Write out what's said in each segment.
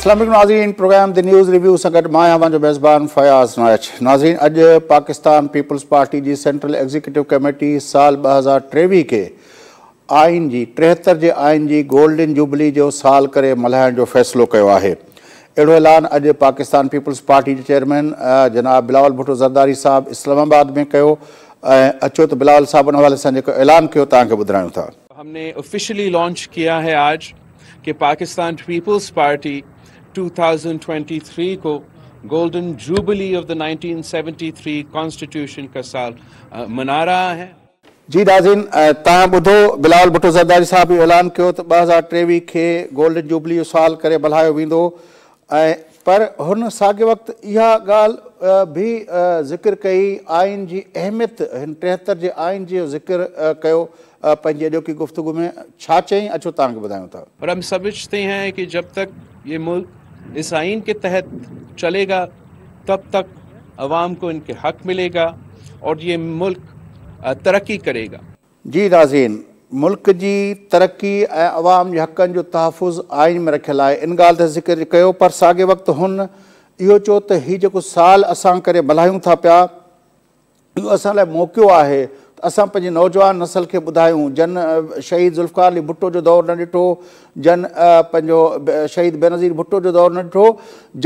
असलम नाज़रीन programme the news review सां गॾु मां मेज़बान फयाज़ नाइच नाज़रीन अॼु पाकिस्तान पीपल्स पार्टी जी सेंट्रल एग्ज़ीक्यूटिव कमेटी साल ॿ हज़ार टेवीह खे आइन की टेहतरि जे आइन जी गोल्डन जुबली जो साल करे मल्हाइण जो फ़ैसिलो कयो आहे अहिड़ो ऐलान अॼु पाकिस्तान पीपल्स पार्टी के चेयरमैन जनाब बिलावल भुट्टो ज़रदारी साहब इस्लामाबाद में कयो अचो त बिलावल साहब उन हवाले सां ऐलान कयो तव्हांखे था हमने ऑफिशियली लॉन्च किया है आज कि पाकिस्तान पीपल्स पार्टी 2023 को golden jubilee of the 1973 constitution का साल मना रहा है जी नाज़िन तुम ॿुधो बिलाल भुटो ज़रदारी साहिब ऐलान किया त ॿ हज़ार टेवीह खे गोल्डन जुबली साल करे मल्हायो वेंदो पर हुन साॻे वक़्तु इहा ॻाल्हि बि ज़िक्र कई आइन जी अहमियत हिन टेहतरि जे आइन जो ज़िक्र कयो पंहिंजी अॼोकी गुफ़्तगु में छा चई अचो तव्हांखे ॿुधायूं था पर हम समझते हैं कि जब तक ये मुल्क इस आइन के तहत चलेगा तब तक आवाम को इनके हक मिलेगा और ये मुल्क तरक्की करेगा जी नाज़ीन मुल्क जी तरक्की आवाम के हकन जो तहफ़ुज़ आइन में रखल है इन गाल ज़िक्र किया पर सागे वक्त हुन यो चो तो हि जो साल अस करे था पिया इहो असां है असां पंहिंजी नौजवान नसल के बुधा जन शहीद जुल्फ़ार अली भुट्टो जो दौर न ॾिठो जन पो शहीद बेनज़ीर भुट्टो जो दौर न ॾिठो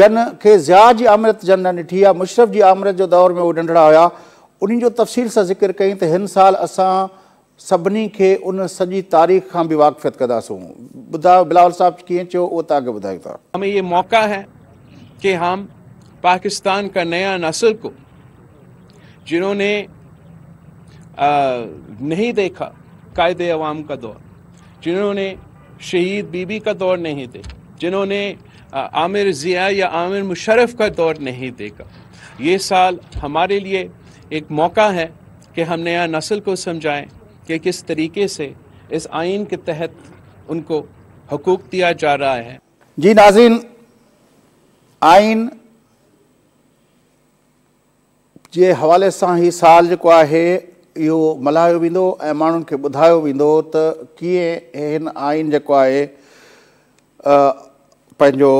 जन के ज़िया की आमृत जन न ॾिठी आ मुशरफ़ की आमृत जो दौर में वो नंढड़ा हुआ उन्हीं जो तफ़सील से ज़िक्र कई तो इन साल असां सभी के उन सजी तारीख़ का भी वाक़फ़ियत कदासूँ बुधा बिलावल साहब कें चयो उहो था हमें ये मौका है कि हम पाकिस्तान का नया नसल को जिन्होंने नहीं देखा कायद अवाम का दौर जिन्होंने शहीद बीबी का दौर नहीं देखा जिन्होंने आमिर ज़िया या आमिर मुशरफ का दौर नहीं देखा ये साल हमारे लिए एक मौका है कि हम नया नस्ल को समझाएं कि किस तरीके से इस आइन के तहत उनको हकूक दिया जा रहा है जी नाजिन आइन के हवाले से ही साल जो है इहो मल्हायो वेंदो ऐं माण्हुनि खे ॿुधायो वेंदो त कीअं हिन आइन जेको आहे पंहिंजो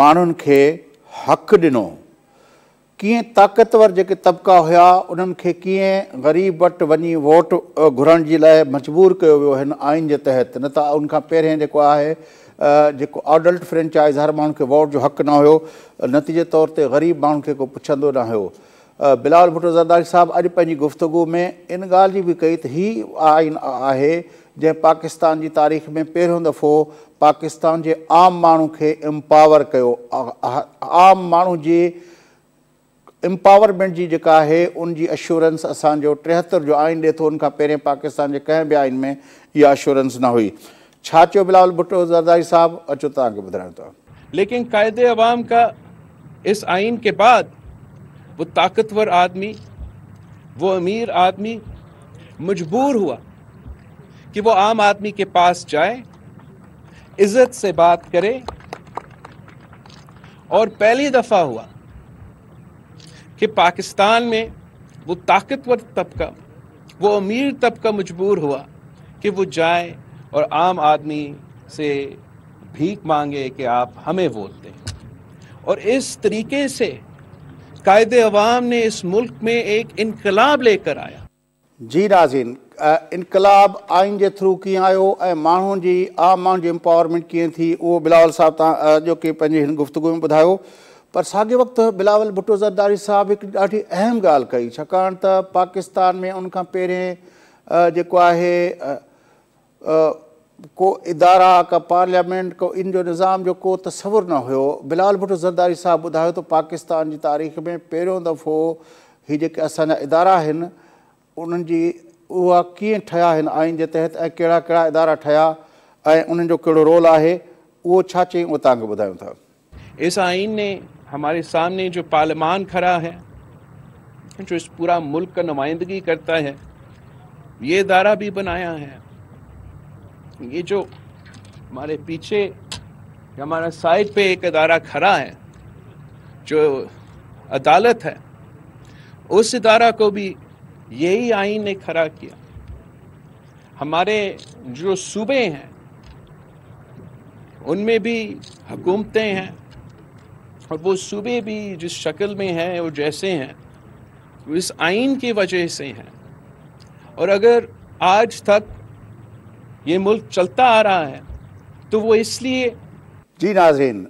माण्हुनि खे हक़ु ॾिनो कीअं ताक़तवर जेके तबिका हुया उन्हनि खे कीअं ग़रीब वटि वञी वोट घुरण जे लाइ मजबूर कयो वियो हिन आइन जे तहत न त उन खां पहिरें जेको आहे जेको ऑडल्ट फ्रेंचाइज़ हर माण्हुनि खे वोट जो हक़ु न हुयो नतीजे तौर ते ग़रीब माण्हुनि खे को पुछंदो न हुयो बिलावल भुटो ज़रदारी साहिबु अॼु पंहिंजी गुफ़्तगु में इन ॻाल्हि जी बि कई त हीउ आइन आहे जंहिं पाकिस्तान जी तारीख़ में पहिरियों दफ़ो पाकिस्तान जे आम माण्हू खे एम्पावर कयो आम माण्हू जे एम्पावरमेंट जी जेका आहे उनजी अश्योरेंस असांजो टेहतरि जो आइन ॾिए थो उन खां पहिरें पाकिस्तान जे कंहिं बि आइन में इहा अश्योरेंस न हुई छा चयो बिलावल भुटो ज़रदारी साहिबु अचो तव्हांखे ॿुधायां थो लेकिन क़ाइदे अवाम का इस आइन के बाद वो ताकतवर आदमी वो अमीर आदमी मजबूर हुआ कि वो आम आदमी के पास जाए इज्जत से बात करे और पहली दफ़ा हुआ कि पाकिस्तान में वो ताकतवर तबका वो अमीर तबका मजबूर हुआ कि वो जाए और आम आदमी से भीख मांगे कि आप हमें वोट दें और इस तरीके से कायद अवाम ने इस मुल्क में एक इनकलाब लेकर आया जी नाज़िन इनकलाब आइन के थ्रू कि आयो ऐं माण्हुनि जी आम माण्हुनि एम्पावरमेंट कि थी वो बिलावल साहब तो कि गुफ़्तगु में बुधा पर सागे वक्त बिलावल भुट्टो ज़रदारी साहब एक ढी अहम गाल कई त पाकिस्तान में उनको है को इदारा का पार्लियामेंट को इन जो निज़ाम जो को तस्वुर न हो बिलाल भुटो ज़रदारी साहब ॿुधायो तो पाकिस्तान की तारीख़ में पहिरियों दफ़ो हीअ जो असांजा इदारा आहिनि उन्हनि जी उहा आइन जे तहत ऐं कड़ा कहिड़ा इदारा ठहिया ऐं उन्हनि रोल है वो चाहिए वो तक तव्हांखे था इस आइन ने हमारे सामने जो पार्लियमान खड़ा है जो इस पूरा मुल्क का नुमाइंदगी करता है ये इदारा भी बनाया है ये जो हमारे पीछे हमारा साइड पे एक अदारा खड़ा है जो अदालत है उस इदारा को भी यही आइन ने खड़ा किया हमारे जो सूबे हैं उनमें भी हुकूमतें हैं और वो सूबे भी जिस शक्ल में हैं वो जैसे हैं वो इस आइन की वजह से हैं और अगर आज तक ये मुल्क चलता आ रहा है तो वो इसलिए जी नाजरीन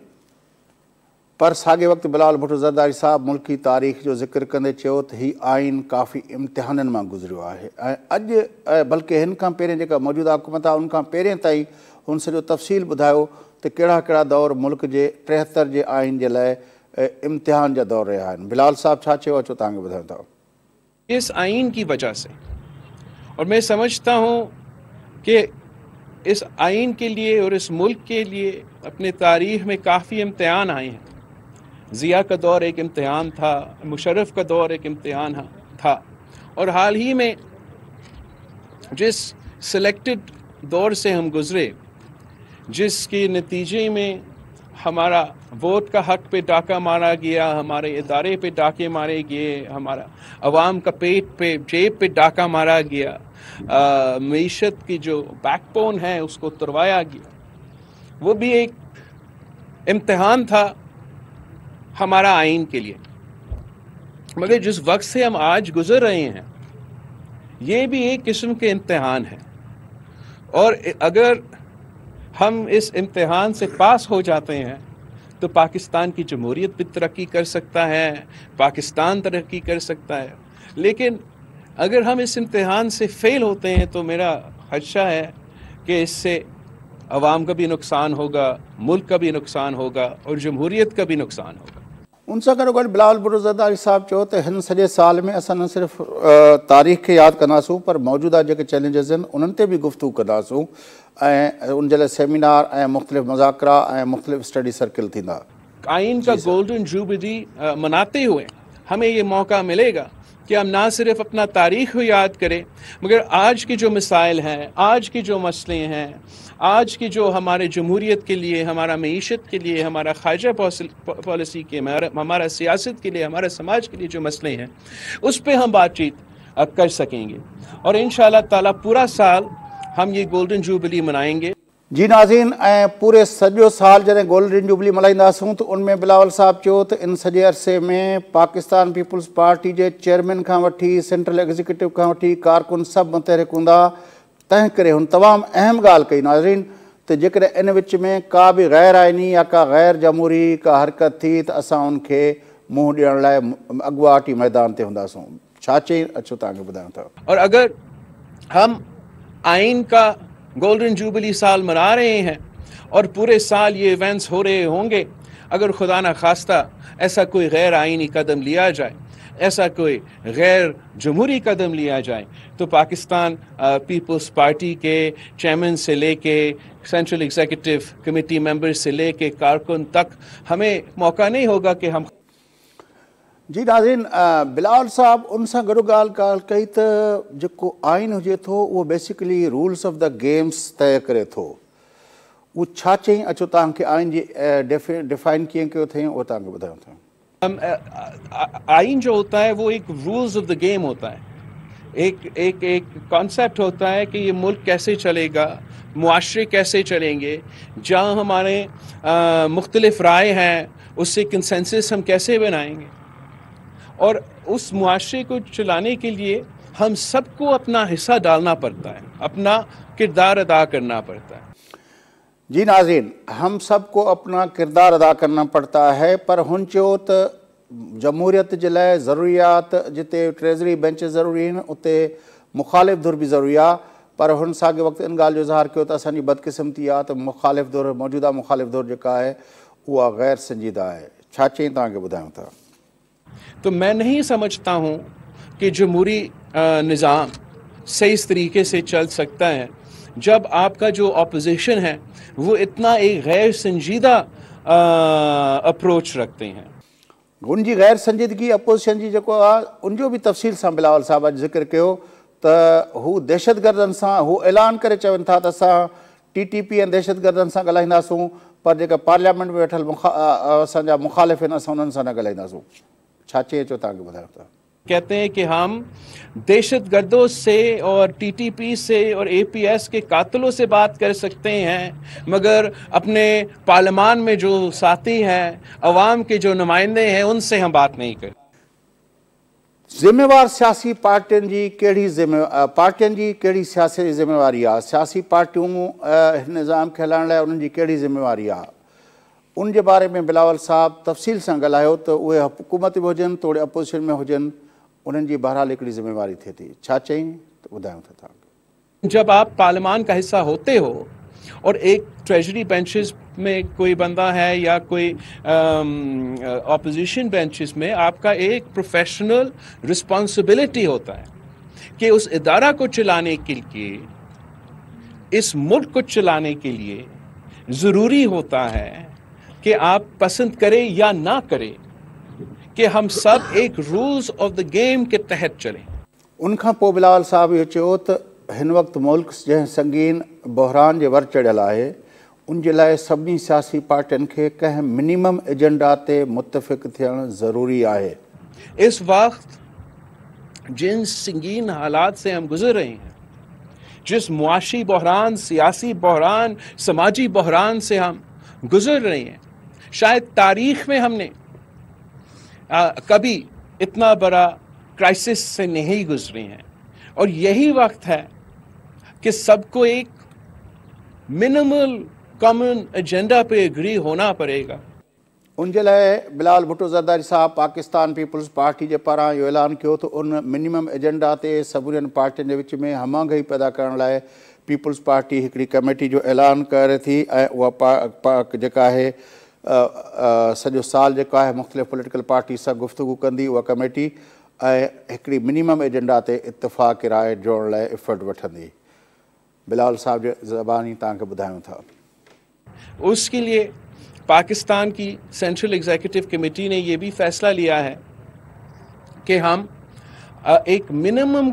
पर सागे वक्त बिलाल भुट ज़रदारी मुल्क मुल्की तारीख़ जो ज़िक्र कदे तो हि आइन काफ़ी इम्तिहान में गुज़रियो है अज बल्कि इनका खां मौजूदा हुकूमत आ उन खां पहिरें उन हुन तफ़सील ॿुधायो तो कड़ा कड़ा दौर मुल्क के टेहतरि के आइन के लिए इम्तिहान जो दौर रहा बिलाल साहब छो चयो इस आइन की वजह से और मैं समझता हूँ कि इस आइन के लिए और इस मुल्क के लिए अपने तारीख में काफ़ी इम्तहान आए हैं ज़िया का दौर एक इम्तहान था मुशरफ का दौर एक इम्तहान था और हाल ही में जिस सिलेक्टेड दौर से हम गुज़रे जिसके नतीजे में हमारा वोट का हक पे डाका मारा गया हमारे इदारे पे डाके मारे गए हमारा अवाम का पेट पे जेब पे डाका मारा गया मीशत की जो बैकबोन है उसको तुरवाया गया वो भी एक इम्तहान था हमारा आइन के लिए मगर जिस वक्त से हम आज गुजर रहे हैं ये भी एक किस्म के इम्तहान है और अगर हम इस इम्तहान से पास हो जाते हैं तो पाकिस्तान की जमहूरियत भी तरक्की कर सकता है पाकिस्तान तरक्की कर सकता है लेकिन अगर हम इस इम्तहान से फेल होते हैं तो मेरा खदशा है कि इससे आवाम का भी नुकसान होगा मुल्क का भी नुकसान होगा और जमहूरीत का भी नुकसान होगा उनसे करो गल बिलाल बुरजदा साहब चो तो इन सजे साल में अस न सिर्फ़ तारीख़ के याद कंदासूं पर मौजूदा जो चैलेंजेस उन भी गुफ़्तू कंदासूं उन सेमिनार मुख़्तलिफ़ मजाक मुख़्तलिफ़ स्टडी सर्किल आइन का गोल्डन जूबली मनाते हुए हमें ये मौका मिलेगा कि हम ना सिर्फ अपना तारीख को याद करें मगर आज के जो मिसाइल हैं आज के जो मसले हैं आज की जो हमारे जमहूरीत के लिए हमारा मीशत के लिए हमारा खारजा पॉलिसी के हमारा सियासत के लिए हमारा समाज के लिए जो मसले हैं उस पर हम बातचीत कर सकेंगे और इन ताला पूरा साल हम ये गोल्डन जूबली मनाएंगे जी नाज़ीन ऐं पूरे सॼो साल जॾहिं गोल्डन जुबली मल्हाईंदासीं त उनमें बिलावल साहब चयो त इन सॼे अरसे में पाकिस्तान पीपुल्स पार्टी जे चेयरमैन खां वठी सेंट्रल एग्ज़ीक्यूटिव खां वठी कारकुन सभु मुतहरिक हूंदा तंहिं करे हुन तमामु अहम ॻाल्हि कई नाज़रीन त जेकॾहिं इन विच में का बि गैर आइनी या का गैर जमूरी का हरकत थी त असां उनखे मुंहुं ॾियण लाइ अॻुवाटी मैदान ते हूंदासीं छा चईं अचो तव्हांखे ॿुधायां थो अगरि का गोल्डन जूबली साल मना रहे हैं और पूरे साल ये इवेंट्स हो रहे होंगे अगर खुदा न खास्ता ऐसा कोई गैर आइनी कदम लिया जाए ऐसा कोई गैर जमहूरी कदम लिया जाए तो पाकिस्तान पीपल्स पार्टी के चेयरमैन से लेके सेंट्रल एग्जीक्यूटिव कमेटी मेंबर्स से लेके कारकुन तक हमें मौका नहीं होगा कि हम जी नाज़रीन बिलाल साहब उन सां गॾु ॻाल्हि कई तो जो आइन हुए तो वो basically rules of the games तय करे तो वो चाहिए चई अचो तक आइन जी डिफाइन किए कीअं आइन जो होता है वो एक रूल्स ऑफ द गेम होता है एक एक एक कॉन्सेप्ट होता है कि ये मुल्क कैसे चलेगा मुआरे कैसे चलेंगे जहाँ हमारे मुख्तलिफ राय हैं उससे कंसेंसस हम कैसे बनाएंगे और उस मुआरे को चलाने के लिए हम सबको अपना हिस्सा डालना पड़ता है अपना किरदार अदा करना पड़ता है जी नाजीन हम सबको अपना किरदार अदा करना पड़ता है पर हुन चो तो जमहूरियत जे लाइ ज़रूरियात जिते ट्रेज़री बेंच ज़रूरी आहिनि मुखालिफ़ धुर भी ज़रूरी आ पर हम सागे वक्त इन गाल जो इज़हार किया त असांजी बदकिस्मती आ तो मुखालिफ़ धुर मौजूदा मुखालिफ़ धुर जो है वह ग़ैर संजीदा है छा चई तव्हांखे ॿुधायूं था तो मैं नहीं समझता हूँ कि जमहूरी निज़ाम सही तरीके से चल सकता है जब आपका जो अपोजिशन है वो इतना एक गैर संजीदा अप्रोच रखते हैं उन गैर संजीदगी अपोजिशन की जो उन उनजो बि तफ़सील से बिलावल साहब ज़िक्र किया तो हू दहशतगर्दनि सां ऐलान कर चवन था अस टी टी पी ऐं दहशतगर्दन से ॻाल्हाईंदासूं पर जो पार्लियामेंट में वेठल मुखा असा मुखालिफ़ आहिनि असां उन्हनि છાચે છો તાકે મતલબ કરતા કહેતે હે કે હમ દેશદગદો સે ઓર ટીટીપી સે ઓર એપીએસ કે કતલો સે બાત કર સકતે હે મગર અપને પરલમાન મે જો સાથી હે આવામ કે જો નમયંદે હે ઉનસે હમ બાત નહીં કરે જવાબદાર सियासी પાર્ટીની કેડી પાર્ટીની કેડી सियासी જવાબદારીયા सियासी પાર્ટીઓ નિઝામ ચલાન લે ઉનજી કેડી જવાબદારીયા उन जे बारे में बिलावल साहब तफ़सील से गल तो उहे हुकूमत बि हुजनि तोड़े अपोज़िशन में होजन उन्हनि बहरहाल एक ज़िम्मेवारी थे थी चाहिए तो त था जब आप पार्लियामान का हिस्सा होते हो और एक ट्रेजरी बेंचेस में कोई बंदा है या कोई ऑपोजिशन बेंचेस में आपका एक प्रोफेशनल रिस्पॉन्सिबिलिटी होता है कि उस इदारा को चलाने के लिए इस मुल्क को चलाने के लिए ज़रूरी होता है कि आप पसंद करें या ना करें कि हम सब एक रूल्स ऑफ द गेम के तहत चलें उन बिलाल साहब ये तो वक्त मुल्क जै संगीन बहरान के वर चढ़ल है उन सभी सियासी पार्टियन के कें मिनिमम एजेंडा ते मुतफ़िक़ थियणु ज़रूरी है इस वक्त जिन संगीन हालात से हम गुजर रहे हैं जिस मुआशी बहरान सियासी बहरान समाजी बहरान से हम गुजर रहे हैं शायद तारीख में हमने आ, कभी इतना बड़ा क्राइसिस से नहीं गुजरी हैं और यही वक्त है कि सबको एक मिनिमल कॉमन एजेंडा पे एग्री होना पड़ेगा उन लिए बिलाल भुटो ज़रदारी साहब पाकिस्तान पीपल्स पार्टी के पारा यो ऐलान किया तो उन मिनिमम एजेंडा से सभी पार्टियों के विच में हमांगई पैदा करण लाइ पीपल्स पार्टी एक कमेटी जो ऐलान करे थी पा, पा, जेका आहे सजो साल जो है मुख़्तलिफ़ पोलिटिकल पार्टी से गुफ़्तगु की वह कमेटी मिनिमम एजेंडा से इतफ़ाक़ राय जोड़ लाइ इफ़र्ट बिलाल साहब जो ज़बानी तक ॿुधायूं था उसके लिए पाकिस्तान की सेंट्रल एग्जीक्यूटिव कमेटी ने यह भी फैसला लिया है कि हम एक minimum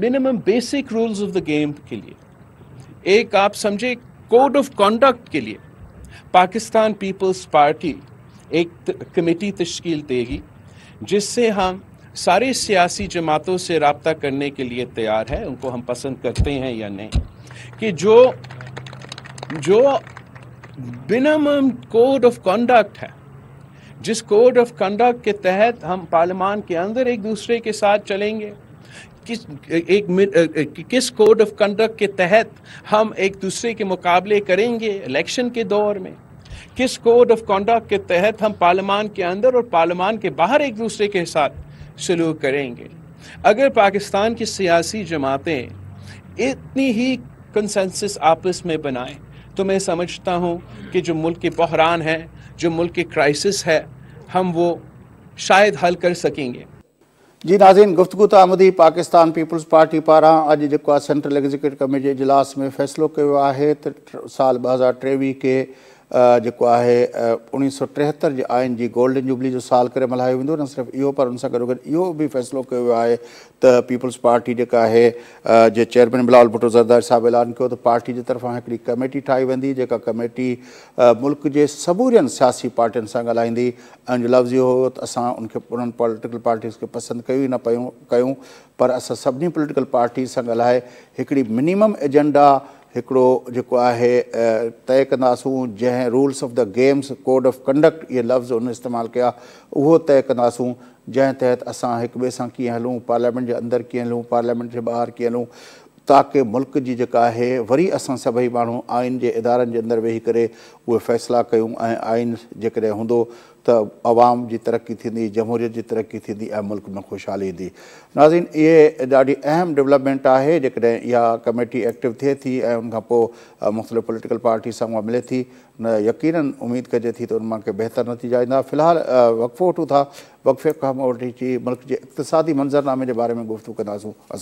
minimum basic rules of the game के लिए एक आप समझे कोड ऑफ कॉन्डक्ट के लिए पाकिस्तान पीपल्स पार्टी एक कमेटी तश्कील देगी जिससे हम सारे सियासी जमातों से रबता करने के लिए तैयार है उनको हम पसंद करते हैं या नहीं कि जो जो मिनिमम कोड ऑफ कंडक्ट है जिस कोड ऑफ कंडक्ट के तहत हम पार्लियामान के अंदर एक दूसरे के साथ चलेंगे किस एक, एक किस कोड ऑफ कंडक्ट के तहत हम एक दूसरे के मुकाबले करेंगे इलेक्शन के दौर में किस कोड ऑफ कंडक्ट के तहत हम पार्लियामान के अंदर और पार्लियामान के बाहर एक दूसरे के साथ सलूक करेंगे अगर पाकिस्तान की सियासी जमातें इतनी ही कंसेंसस आपस में बनाएं तो मैं समझता हूँ कि जो मुल्क के बहरान है जो मुल्क के क्राइसिस है हम वो शायद हल कर सकेंगे जी नाज़ीन गुफ़्तगुता मदी पाकिस्तान पीपल्स पार्टी पारां अॼु जेको आहे सेंट्रल एक्ज़ीकुटिव कमेटी जे इजलास में फ़ैसिलो कयो आहे त साल ॿ हज़ार टेवीह खे जेको आहे उणिवीह सौ टेहतरि जे आहिनि जीअं गोल्डन जुबली जो साल करे मल्हायो वेंदो न सिर्फ़ु इहो पर उन सां गॾोगॾु इहो बि फ़ैसिलो कयो वियो आहे त पीपल्स पार्टी जेका आहे जे चेयरमैन बिलाल भुटो ज़रदार साहिबु ऐलान कयो त पार्टी जे तरफ़ां हिकिड़ी कमेटी ठाही वेंदी जेका कमेटी मुल्क जे समूरनि सियासी पार्टियुनि सां ॻाल्हाईंदी ऐं जो लफ़्ज़ु इहो हुयो त असां उनखे उन्हनि पॉलिटिकल पाटीस खे पसंदि कयूं न पियूं कयूं पर असां सभिनी पॉलिटिकल पार्टी सां ॻाल्हाए हिकिड़ी मिनिमम एजेंडा हिकिड़ो जेको आहे तय कंदासूं जंहिं rules of the games code of conduct इहे लफ़्ज़ उन इस्तेमालु कया उहो तय कंदासूं जंहिं तहत असां हिक ॿिए सां कीअं हलूं पार्लियामेंट जे अंदरि कीअं हलूं पार्लियामेंट जे ॿाहिरि कीअं हलूं ताकी मुल्क़ जी जेका आहे वरी असां सभई माण्हू आइन जे इदारनि जे अंदरु वेही करे उहे फ़ैसिला कयूं ऐं आइन जेकॾहिं हूंदो त आवाम जी तरक़ी थींदी जमहूरियत जी तरक़ी थींदी ऐं मुल्क़ में ख़ुशहाली ईंदी नाज़िन इहे ॾाढी अहम डेवलपमेंट आहे जेकॾहिं इहा कमेटी एक्टिव थिए थी ऐं उनखां पोइ मुख़्तलिफ़ पॉलिटिकल पार्टी सां उहा मिले थी न यकीन उमेद कजे थी त उन मां के बहितर नतीजा ईंदा फ़िलहालु वक़फ़ो वठूं था वक़फ़े खां वठी मुल्क जे इक़्तिसादी मंज़रनामे जे बारे में गुफ़्तु कंदासूं